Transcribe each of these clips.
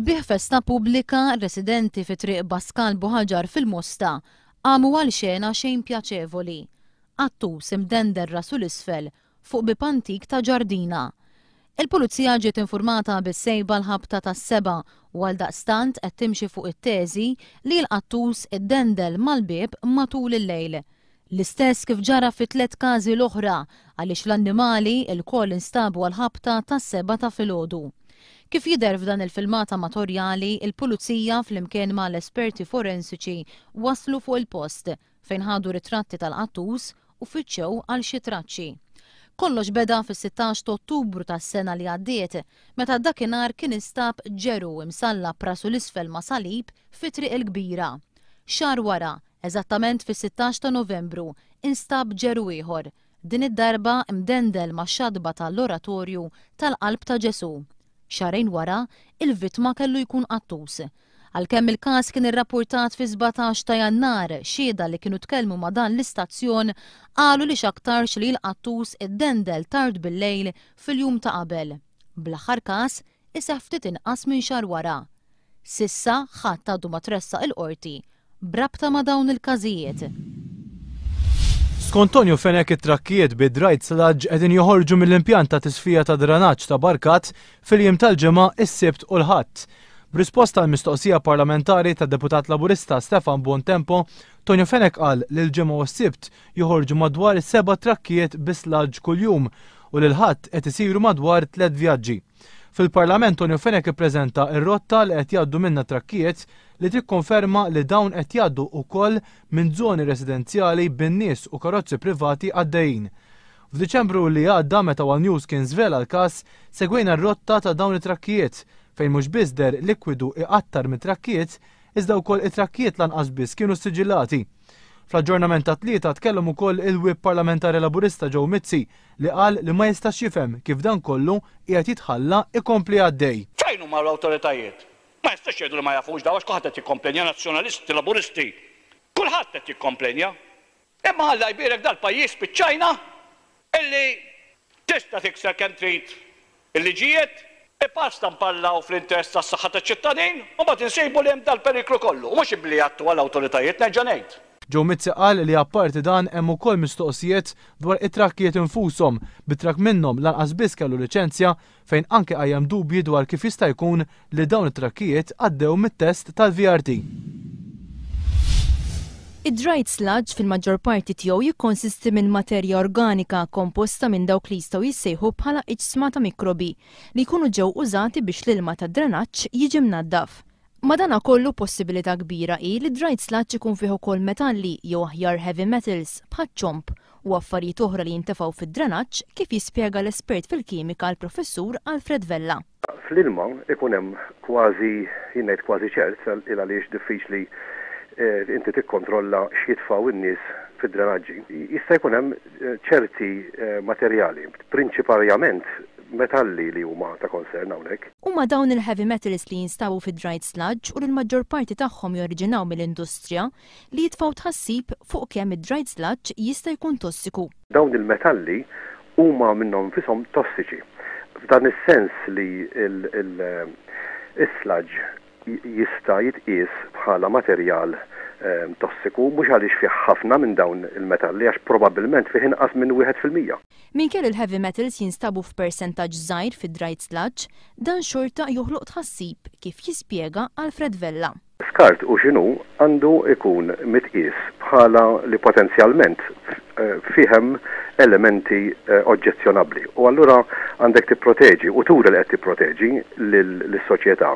sbiħ festa pubblika residenti fi triq Baskal Buħaġar fil-Mosta għamu għal xena xejn pjaċevoli. Għattu simdender rasul isfel fuq bipantik ta' ġardina. Il-pulizija ġiet informata bis-sejba l-ħabta tas seba u għal daqstant qed timxi fuq it-teżi li l-qattus id-dendel mal-bib matul il-lejl. L-istess kif ġara fi tliet każi l-oħra għaliex l-annimali il-koll instabu għal ħabta tas seba ta' filgħodu. Kif jider f'dan il-filmata matorjali, il-pulizija fl-imkien ma l-esperti forensiċi waslu fuq il-post fejn ħadu ritratti tal-qattus u fitxew għal xi traċċi. Kollox beda fis-16 ta' Ottubru tas-sena li għaddiet, meta dakinhar kien istab ġeru imsalla prasu l-isfel ma' salib fitri il-kbira. Xar wara, eżattament fis-16 ta' Novembru, instab ġeru ieħor, din id-darba imdendel ma' xadba tal-oratorju tal-qalb ta' Ġesu xarajn wara, il-vittma kellu jkun qattus. Għalkemm il-każ kien irrapportat fi 17 ta' jannar xieda li kienu tkellmu ma' dan l-istazzjon qalu li xaktar li l-qattus id-dendel tard bil-lejl fil-jum ta' qabel. Bl-aħħar każ, iseftit inqas minn xar wara. Sissa ħadd għadu ma tressa il-qorti, brabta ma' dawn il-każijiet. Skontonju fenek it-trakkijiet bid-drajt slaġ edin joħorġu mill-impjant ta' tisfija ta' dranaċ ta' barkat fil-jiem tal-ġemma is-sibt u l-ħadd. B'risposta għal mistoqsija parlamentari ta' deputat laburista Stefan Bontempo, Tonio Fenek qal li l-ġemma u s-sibt joħorġu madwar seba trakkijiet kull kuljum u l-ħadd qed isiru madwar tliet vjaġġi. Fil-Parlament Tonio Fenek ippreżenta ir-rotta li qed jgħaddu minna trakkiet li tikkonferma li dawn qed jgħaddu wkoll minn żoni residenzjali bin-nies u karozzi privati għaddejjin. F'Diċembru li għadda meta One News kien żvela l-każ segwejna r-rotta ta' dawn it-trakkiet fejn mhux bizder likwidu iqattar mit-trakkiet iżda wkoll it-trakkiet lanqas biss kienu siġilati. Fl-aġġornament ta' tlieta tkellem ukoll il-wib parlamentari laburista ġew Mizzi li qal li ma jistax jifhem kif dan kollu qiegħed jitħalla ikompli għaddej. Fejn huma l-awtoritajiet? Ma jistax jgħidu li ma jafux dawax kulħadd qed jikkomplenja nazzjonalisti, laburisti. Kulħadd qed jikkomplenja. Imma ħalla jbierek dal-pajjiż biċ-ċajna illi tista' tikser kemm trid il-liġijiet, il-pasta mpallaw fl-interess tas saħħa taċ ċittadin u bat insejbu li hemm dal-periklu kollu. U mhux ibli għattu għall-awtoritajiet neġġa ngħid. Ġew Mizzi qal li apparti dan hemm ukoll mistoqsijiet dwar it-trakkijiet infushom bitrak minnhom lanqas biss kellu liċenzja fejn anke qajjem dubji dwar kif jista' jkun li dawn it-trakkijiet għaddew mit-test tal-VRT. Id-dried sludge fil-maġġor parti tiegħu jikkonsisti minn materja organika komposta minn dawk li jistgħu jissejħu bħala iċsma ta' mikrobi li jkunu ġew użati biex l-ilma tad drenaġġ jiġi mnaddaf. Madana kollu possibilità kbira i li dright slat ikun fih ukoll metalli jew aħjar heavy metals bħaċ-ċomp u affarijiet oħra li jintefaw fid-drenaġġ kif jispjega l-espert fil-kimika l-professur Alfred Vella. Fl-ilma ikun hemm kważi jingħid kważi ċert il għaliex diffiċli eh, inti tikkontrolla x'jitfaw in-nies fid-drenaġġi. Jista' jkun hemm eh, ċerti eh, materjali, prinċipalment metalli li huma ta' konserna hawnhekk. Huma dawn il-heavy metals li jinstawu fid-dried sludge u l-maġġor parti tagħhom jorriġinaw mill-industrija li jitfgħu tħassib fuq kemm id-dried sludge jista' jkun tossiku. Dawn il-metalli huma minnhom fishom tossiċi. F'dan is-sens li il-sludge eh, jista' jitqies bħala materjal ehm, tossiku mhux għaliex fih ħafna minn dawn il-metalli għax probabbilment fih inqas minn wieħed fil-mija. il-heavy metals jinstabu f'percentaġġ żgħir fid-dried sludge, dan xorta joħloq tħassib kif jispjega Alfred Vella. Skart u xinu għandu ikun mitqis bħala li potenzjalment eh, fihem elementi eh, oġġezzjonabbli. U allura għandek tipproteġi u tur li qed tipproteġi lis-soċjetà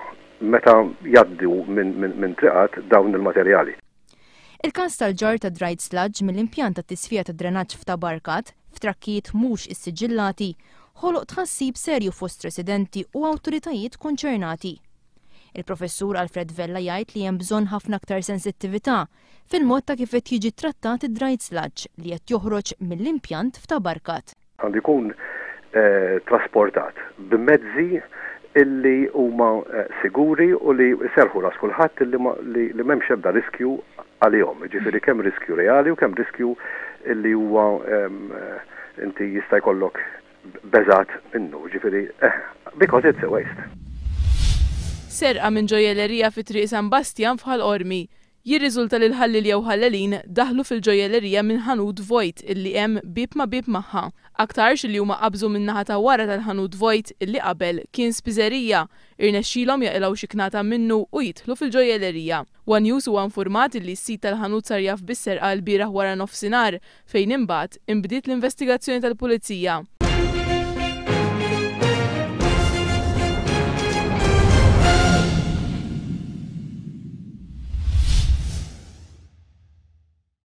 meta jaddu minn min, min triqat dawn il-materjali. il kans tal-ġar ta' dried sludge mill-impjant ta' tisfija ta' drenaġġ f'tabarkat, f'trakkiet mhux issiġillati, ħoloq tħassib serju fost residenti u awtoritajiet konċernati. Il-professur Alfred Vella jgħid li hemm bżonn ħafna aktar sensittività fil-mod ta' kif qed jiġi trattat id-dried sludge li qed joħroġ mill-impjant f'tabarkat. Għandu jkun eh, trasportat b'mezzi illi huma eh, siguri u li serħu ras kulħadd li m'hemmx ebda riskju għalihom. Ġifieri kemm riskju reali u kemm riskju illi huwa eh, inti jista' jkollok beżat minnu. Ġifieri eh, because it's a waste. Serqa minn ġojelerija fi triq San Bastian fħal Ormi jirriżulta li l-ħallil jew ħallelin daħlu fil-ġojellerija minn ħanut vojt illi hemm bib ma bib magħha. Aktarx li huma qabżu minn naħa ta' wara tal-ħanut vojt illi qabel kien spiżerija irnexxilhom jaqilgħu xi knata minnu u jidħlu fil-ġojellerija. One News huwa infurmat illi s-sit tal-ħanut sar jaf bisser serqa wara nofsinhar fejn imbagħad imbdiet l-investigazzjoni tal-pulizija.